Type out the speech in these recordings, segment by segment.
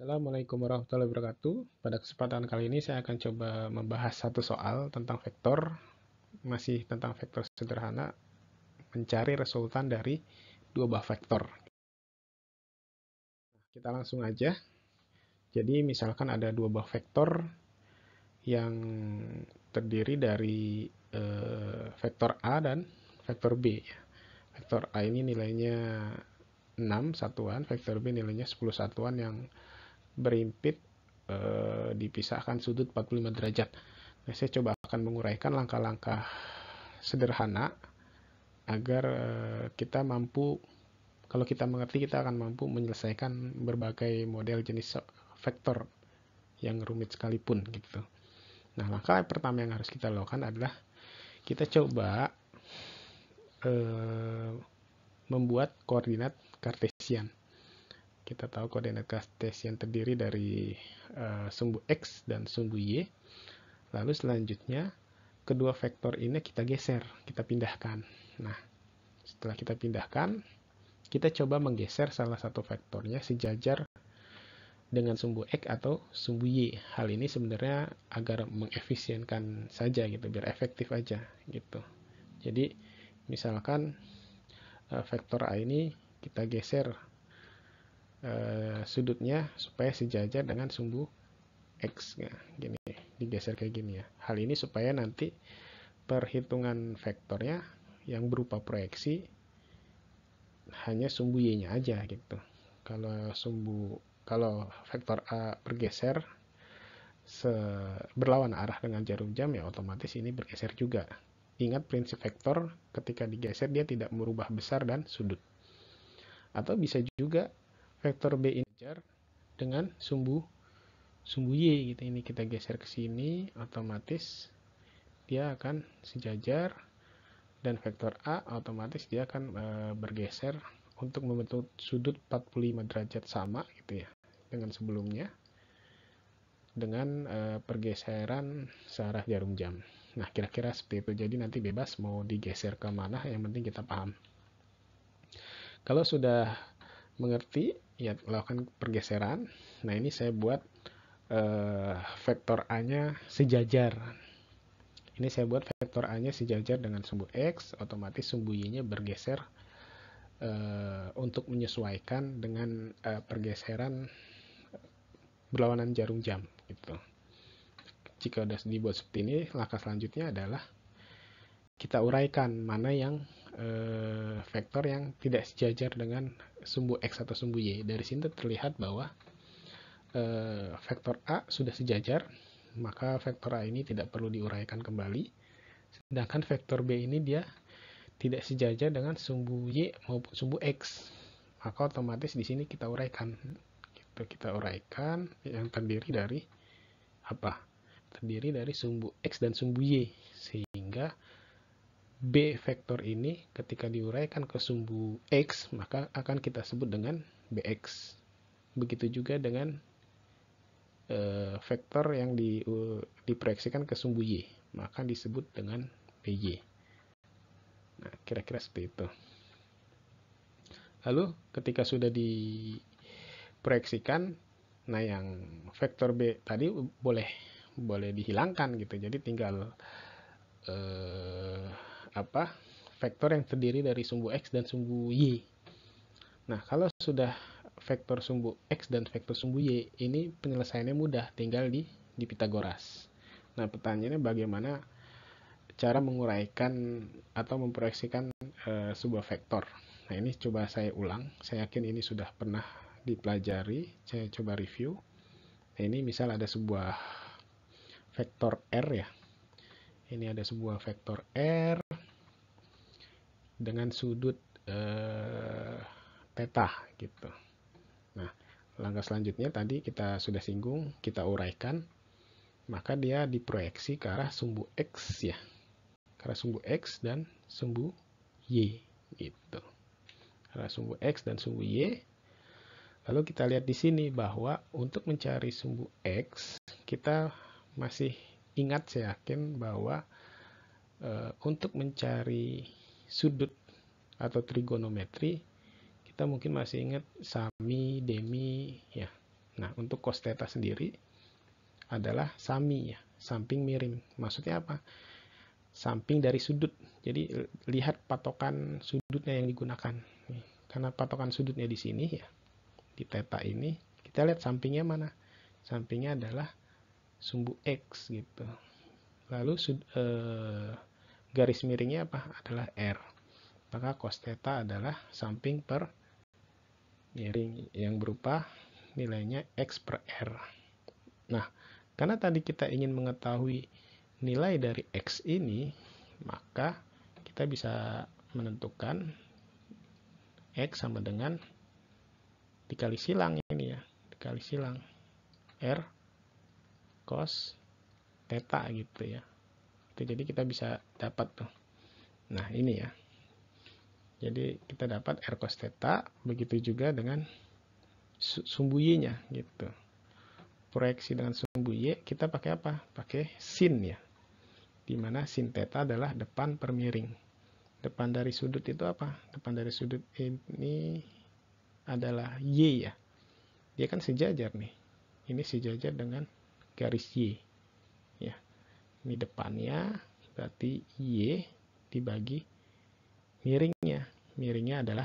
Assalamualaikum warahmatullahi wabarakatuh. Pada kesempatan kali ini saya akan coba membahas satu soal tentang vektor, masih tentang vektor sederhana, mencari resultan dari dua buah vektor. kita langsung aja. Jadi misalkan ada dua buah vektor yang terdiri dari eh, vektor A dan vektor B. Vektor A ini nilainya 6 satuan, vektor B nilainya 10 satuan yang berimpit e, dipisahkan sudut 45 derajat. Nah, saya coba akan menguraikan langkah-langkah sederhana agar e, kita mampu kalau kita mengerti kita akan mampu menyelesaikan berbagai model jenis vektor yang rumit sekalipun gitu. Nah, langkah pertama yang harus kita lakukan adalah kita coba e, membuat koordinat kartesian kita tahu koordinat kartesian terdiri dari uh, sumbu X dan sumbu Y. Lalu selanjutnya, kedua vektor ini kita geser, kita pindahkan. Nah, setelah kita pindahkan, kita coba menggeser salah satu vektornya sejajar dengan sumbu X atau sumbu Y. Hal ini sebenarnya agar mengefisienkan saja gitu, biar efektif aja gitu. Jadi, misalkan eh, vektor A ini kita geser eh, sudutnya supaya sejajar dengan sumbu X ya, gini digeser kayak gini ya hal ini supaya nanti perhitungan vektornya yang berupa proyeksi hanya sumbu Y nya aja gitu kalau sumbu kalau vektor A bergeser se berlawan arah dengan jarum jam ya otomatis ini bergeser juga ingat prinsip vektor ketika digeser dia tidak merubah besar dan sudut atau bisa juga vektor b ini dengan sumbu sumbu y gitu ini kita geser ke sini otomatis dia akan sejajar dan vektor a otomatis dia akan e, bergeser untuk membentuk sudut 45 derajat sama gitu ya dengan sebelumnya dengan e, pergeseran searah jarum jam. Nah, kira-kira seperti itu. Jadi nanti bebas mau digeser ke mana, yang penting kita paham. Kalau sudah mengerti ya melakukan pergeseran. Nah ini saya buat eh, vektor A-nya sejajar. Ini saya buat vektor A-nya sejajar dengan sumbu X, otomatis sumbu Y-nya bergeser eh, untuk menyesuaikan dengan eh, pergeseran eh, berlawanan jarum jam. gitu. Jika sudah dibuat seperti ini, langkah selanjutnya adalah kita uraikan mana yang eh, vektor yang tidak sejajar dengan sumbu X atau sumbu Y. Dari sini terlihat bahwa eh, vektor A sudah sejajar, maka vektor A ini tidak perlu diuraikan kembali. Sedangkan vektor B ini dia tidak sejajar dengan sumbu Y maupun sumbu X. Maka otomatis di sini kita uraikan. Kita, kita uraikan yang terdiri dari apa? Terdiri dari sumbu X dan sumbu Y. Sehingga B vektor ini ketika diuraikan ke sumbu X, maka akan kita sebut dengan BX. Begitu juga dengan e, vektor yang di, u, diproyeksikan ke sumbu Y, maka disebut dengan BY. Nah, kira-kira seperti itu. Lalu ketika sudah diproyeksikan, nah yang vektor B tadi boleh boleh dihilangkan gitu. Jadi tinggal eh, apa vektor yang terdiri dari sumbu x dan sumbu y. Nah, kalau sudah vektor sumbu x dan vektor sumbu y, ini penyelesaiannya mudah, tinggal di di Pitagoras. Nah, pertanyaannya bagaimana cara menguraikan atau memproyeksikan e, sebuah vektor. Nah, ini coba saya ulang. Saya yakin ini sudah pernah dipelajari. Saya coba review. Nah, ini misal ada sebuah vektor R ya. Ini ada sebuah vektor R dengan sudut eh, theta gitu. Nah, langkah selanjutnya tadi kita sudah singgung, kita uraikan, maka dia diproyeksi ke arah sumbu X ya. Ke arah sumbu X dan sumbu Y gitu. Ke arah sumbu X dan sumbu Y. Lalu kita lihat di sini bahwa untuk mencari sumbu X, kita masih ingat saya yakin bahwa e, untuk mencari sudut atau trigonometri kita mungkin masih ingat sami, demi ya. Nah, untuk cos theta sendiri adalah sami ya, samping miring. Maksudnya apa? Samping dari sudut. Jadi lihat patokan sudutnya yang digunakan. Karena patokan sudutnya di sini ya, di theta ini, kita lihat sampingnya mana? Sampingnya adalah sumbu x gitu. Lalu sud, eh, garis miringnya apa? Adalah R. Maka cos theta adalah samping per miring yang berupa nilainya X per R. Nah, karena tadi kita ingin mengetahui nilai dari X ini, maka kita bisa menentukan X sama dengan dikali silang ini ya, dikali silang R cos theta gitu ya. Jadi kita bisa dapat tuh nah ini ya jadi kita dapat R cos theta begitu juga dengan sumbu Y nya gitu proyeksi dengan sumbu Y kita pakai apa pakai sin ya dimana sin theta adalah depan per miring depan dari sudut itu apa depan dari sudut ini adalah Y ya dia kan sejajar nih ini sejajar dengan garis Y ya ini depannya berarti Y dibagi miringnya. Miringnya adalah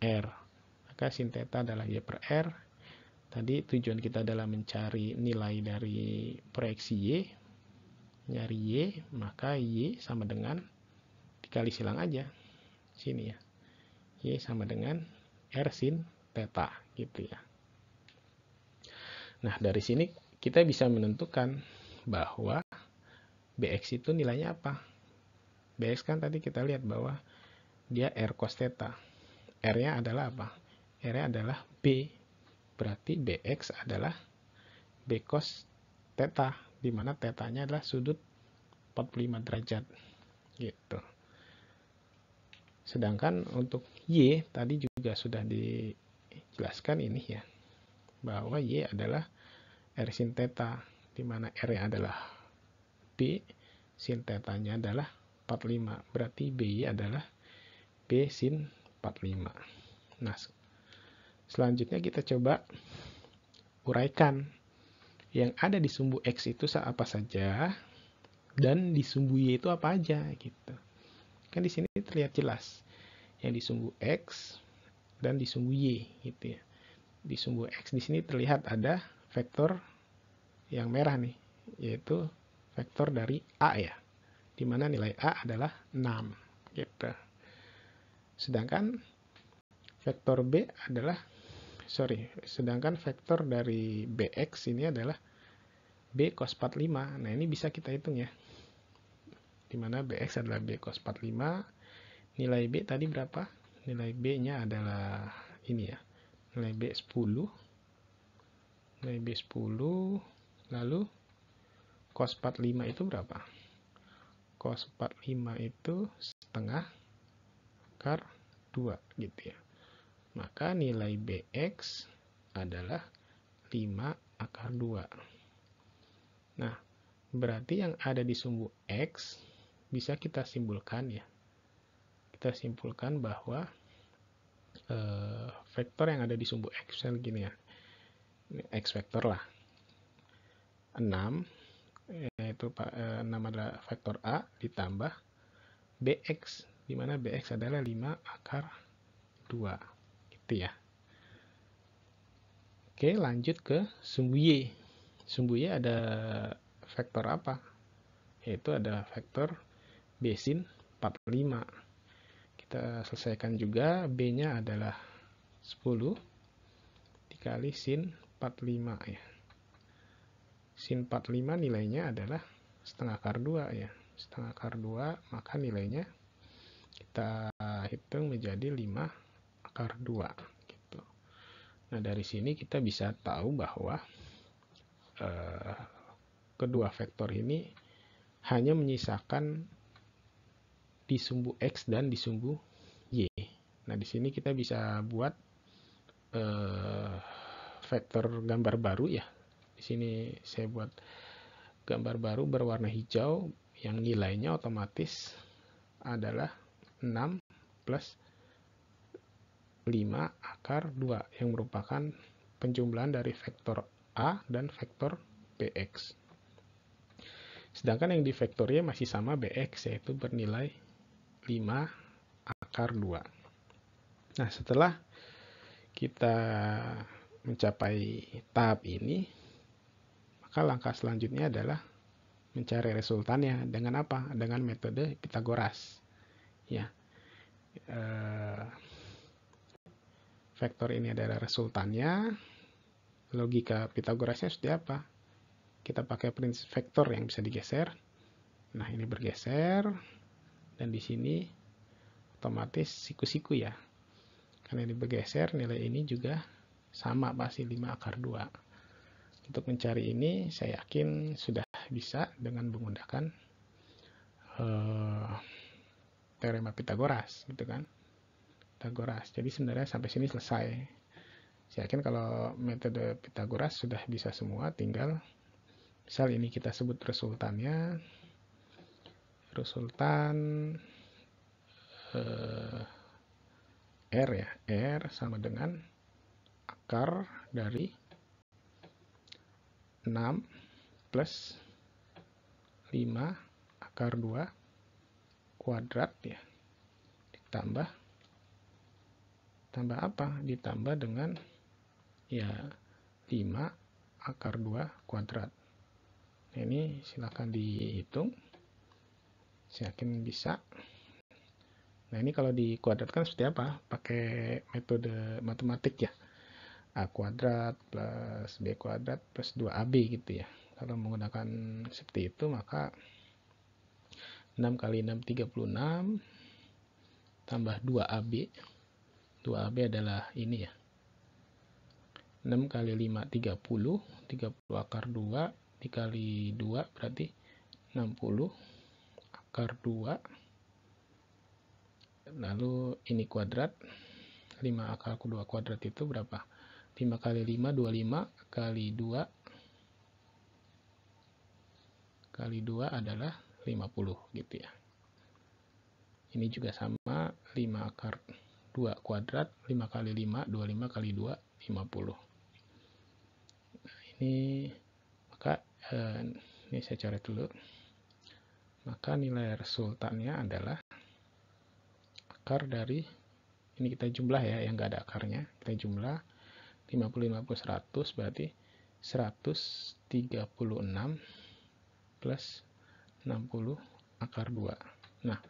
R. Maka sin theta adalah Y per R. Tadi tujuan kita adalah mencari nilai dari proyeksi Y. Nyari Y, maka Y sama dengan dikali silang aja. Sini ya. Y sama dengan R sin theta gitu ya. Nah, dari sini kita bisa menentukan bahwa BX itu nilainya apa? BX kan tadi kita lihat bahwa dia R cos theta. R-nya adalah apa? R-nya adalah B. Berarti BX adalah B cos theta, di mana tetanya adalah sudut 45 derajat. Gitu. Sedangkan untuk Y tadi juga sudah dijelaskan ini ya, bahwa Y adalah R sin theta, di mana R-nya adalah berarti sin tetanya adalah 45 berarti b adalah B sin 45 nah selanjutnya kita coba uraikan yang ada di sumbu X itu apa saja dan di sumbu Y itu apa aja gitu kan di sini terlihat jelas yang di sumbu X dan di sumbu Y gitu ya di sumbu X di sini terlihat ada vektor yang merah nih yaitu vektor dari A ya, dimana nilai A adalah 6 gitu. Sedangkan vektor B adalah, sorry, sedangkan vektor dari BX ini adalah B cos 45. Nah ini bisa kita hitung ya, dimana BX adalah B cos 45, nilai B tadi berapa? Nilai B-nya adalah ini ya, nilai B 10, nilai B 10, lalu cos 45 itu berapa? Cos 45 itu setengah akar 2 gitu ya. Maka nilai BX adalah 5 akar 2. Nah, berarti yang ada di sumbu X bisa kita simpulkan ya. Kita simpulkan bahwa e, vektor yang ada di sumbu X misalnya gini ya. X vektor lah. 6 yaitu pak eh, nama adalah vektor A ditambah BX di mana BX adalah 5 akar 2 gitu ya Oke lanjut ke sumbu Y sumbu Y ada vektor apa yaitu ada vektor B sin 45 kita selesaikan juga B nya adalah 10 dikali sin 45 ya sin 45 nilainya adalah setengah kar 2 ya setengah kar 2 maka nilainya kita hitung menjadi 5 akar 2 gitu. Nah dari sini kita bisa tahu bahwa eh, kedua vektor ini hanya menyisakan di sumbu x dan di sumbu y. Nah di sini kita bisa buat eh, vektor gambar baru ya di sini saya buat gambar baru berwarna hijau yang nilainya otomatis adalah 6 plus 5 akar 2 yang merupakan penjumlahan dari vektor A dan vektor BX. Sedangkan yang di vektornya masih sama BX yaitu bernilai 5 akar 2. Nah setelah kita mencapai tahap ini maka langkah selanjutnya adalah mencari resultannya dengan apa? Dengan metode Pitagoras. Ya. E, vektor ini adalah resultannya. Logika Pitagorasnya seperti apa? Kita pakai prinsip vektor yang bisa digeser. Nah, ini bergeser dan di sini otomatis siku-siku ya. Karena ini bergeser, nilai ini juga sama pasti 5 akar 2. Untuk mencari ini saya yakin sudah bisa dengan menggunakan uh, teorema Pitagoras gitu kan. Pitagoras. Jadi sebenarnya sampai sini selesai. Saya yakin kalau metode Pitagoras sudah bisa semua tinggal misal ini kita sebut resultannya resultan uh, R ya, R sama dengan akar dari 6 plus 5 akar 2 kuadrat ya ditambah tambah apa ditambah dengan ya 5 akar 2 kuadrat nah, ini silahkan dihitung saya yakin bisa nah ini kalau dikuadratkan seperti apa pakai metode matematik ya A kuadrat plus B kuadrat plus 2AB gitu ya. Kalau menggunakan seperti itu maka 6 kali 6 36 tambah 2AB 2AB adalah ini ya 6 kali 5 30 30 akar 2 dikali 2 berarti 60 akar 2 lalu ini kuadrat 5 akar 2 kuadrat itu berapa 5 kali 5 25 kali 2 kali 2 adalah 50 gitu ya ini juga sama 5 akar 2 kuadrat 5 kali 5 25 kali 2 50 nah, ini maka eh, ini saya coret dulu maka nilai resultannya adalah akar dari ini kita jumlah ya yang enggak ada akarnya kita jumlah 50 50 100 berarti 136 plus 60 akar 2 nah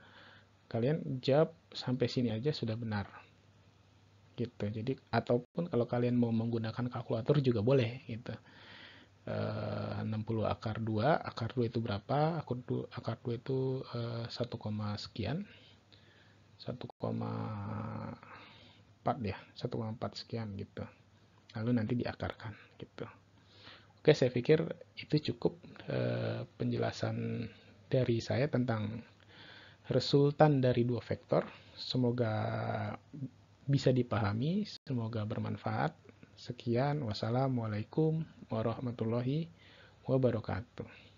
kalian jawab sampai sini aja sudah benar gitu jadi ataupun kalau kalian mau menggunakan kalkulator juga boleh gitu e, eh, 60 akar 2 akar 2 itu berapa akar 2, akar 2 itu e, eh, 1, sekian 1,4 ya 1,4 sekian gitu lalu nanti diakarkan gitu oke saya pikir itu cukup uh, penjelasan dari saya tentang resultan dari dua vektor semoga bisa dipahami semoga bermanfaat sekian wassalamualaikum warahmatullahi wabarakatuh